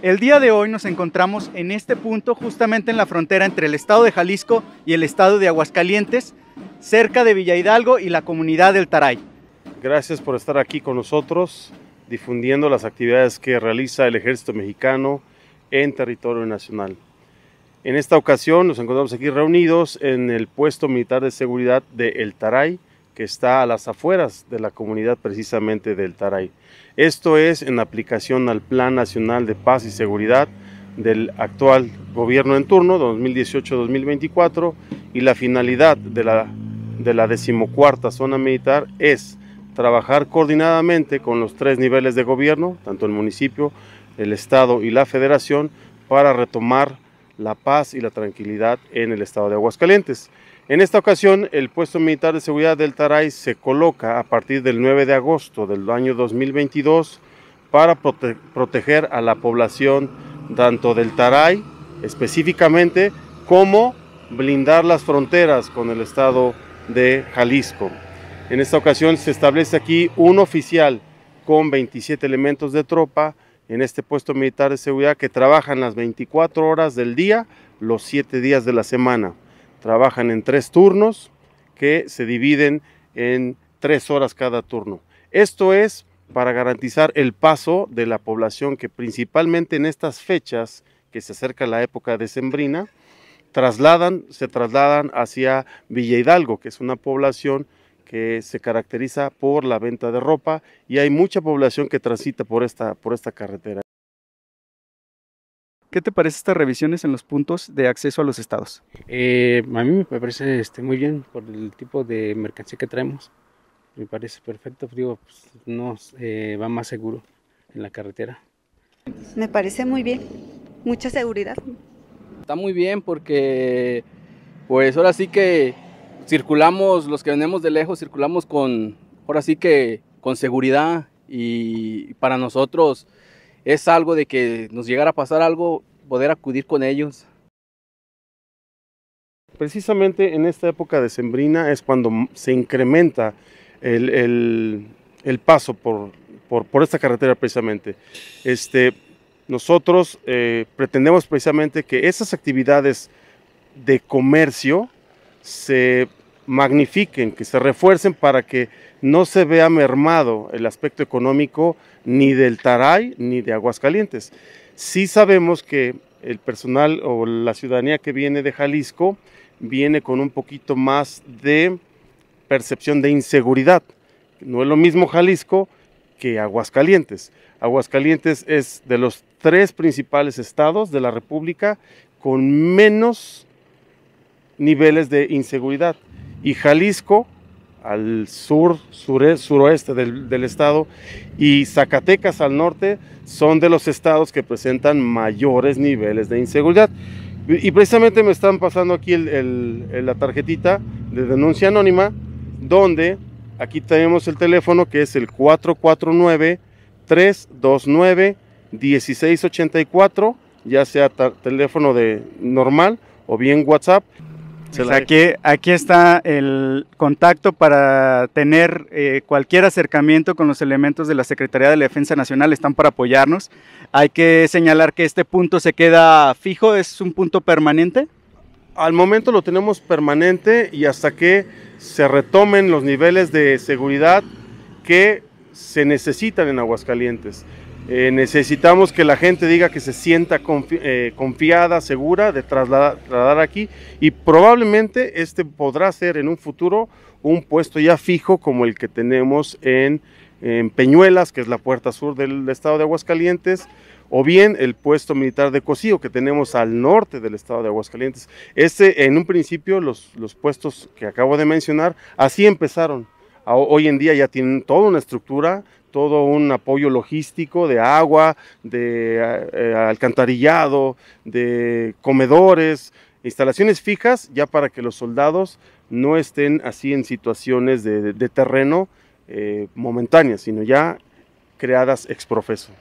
El día de hoy nos encontramos en este punto, justamente en la frontera entre el estado de Jalisco y el estado de Aguascalientes, cerca de Villa Hidalgo y la comunidad del Taray. Gracias por estar aquí con nosotros, difundiendo las actividades que realiza el ejército mexicano en territorio nacional. En esta ocasión nos encontramos aquí reunidos en el puesto militar de seguridad de El Taray, que está a las afueras de la comunidad precisamente del Taray. Esto es en aplicación al Plan Nacional de Paz y Seguridad del actual gobierno en turno 2018-2024 y la finalidad de la, de la decimocuarta zona militar es trabajar coordinadamente con los tres niveles de gobierno, tanto el municipio, el Estado y la Federación, para retomar la paz y la tranquilidad en el estado de Aguascalientes. En esta ocasión, el puesto militar de seguridad del Taray se coloca a partir del 9 de agosto del año 2022 para proteger a la población tanto del Taray específicamente como blindar las fronteras con el estado de Jalisco. En esta ocasión se establece aquí un oficial con 27 elementos de tropa, en este puesto militar de seguridad que trabajan las 24 horas del día, los 7 días de la semana. Trabajan en tres turnos que se dividen en tres horas cada turno. Esto es para garantizar el paso de la población que principalmente en estas fechas que se acerca la época decembrina, trasladan, se trasladan hacia Villa Hidalgo, que es una población que se caracteriza por la venta de ropa y hay mucha población que transita por esta, por esta carretera. ¿Qué te parece estas revisiones en los puntos de acceso a los estados? Eh, a mí me parece este, muy bien por el tipo de mercancía que traemos. Me parece perfecto, pues, digo, pues, nos eh, va más seguro en la carretera. Me parece muy bien, mucha seguridad. Está muy bien porque pues ahora sí que circulamos, los que venimos de lejos, circulamos con, ahora sí que con seguridad y para nosotros es algo de que nos llegara a pasar algo, poder acudir con ellos. Precisamente en esta época de Sembrina es cuando se incrementa el, paso por, por, esta carretera precisamente. Este, nosotros eh, pretendemos precisamente que esas actividades de comercio se magnifiquen, que se refuercen para que no se vea mermado el aspecto económico ni del Taray ni de Aguascalientes. Sí sabemos que el personal o la ciudadanía que viene de Jalisco viene con un poquito más de percepción de inseguridad. No es lo mismo Jalisco que Aguascalientes. Aguascalientes es de los tres principales estados de la República con menos niveles de inseguridad y Jalisco al sur, suroeste del, estado y Zacatecas al norte son de los estados que presentan mayores niveles de inseguridad. Y precisamente me están pasando aquí la tarjetita de denuncia anónima, donde aquí tenemos el teléfono que es el 449-329-1684, ya sea teléfono de normal o bien WhatsApp. Pues aquí, aquí está el contacto para tener eh, cualquier acercamiento con los elementos de la Secretaría de la Defensa Nacional, están para apoyarnos. Hay que señalar que este punto se queda fijo, es un punto permanente. Al momento lo tenemos permanente y hasta que se retomen los niveles de seguridad que se necesitan en Aguascalientes. Eh, necesitamos que la gente diga que se sienta eh, confiada, segura de trasladar, aquí y probablemente este podrá ser en un futuro un puesto ya fijo como el que tenemos en, Peñuelas, que es la puerta sur del estado de Aguascalientes, o bien el puesto militar de Cocío que tenemos al norte del estado de Aguascalientes. Este, en un principio, los, los puestos que acabo de mencionar, así empezaron. Hoy en día ya tienen toda una estructura, todo un apoyo logístico de agua, de eh, eh, alcantarillado, de comedores, instalaciones fijas, ya para que los soldados no estén así en situaciones de, terreno eh, momentáneas, sino ya creadas ex profeso.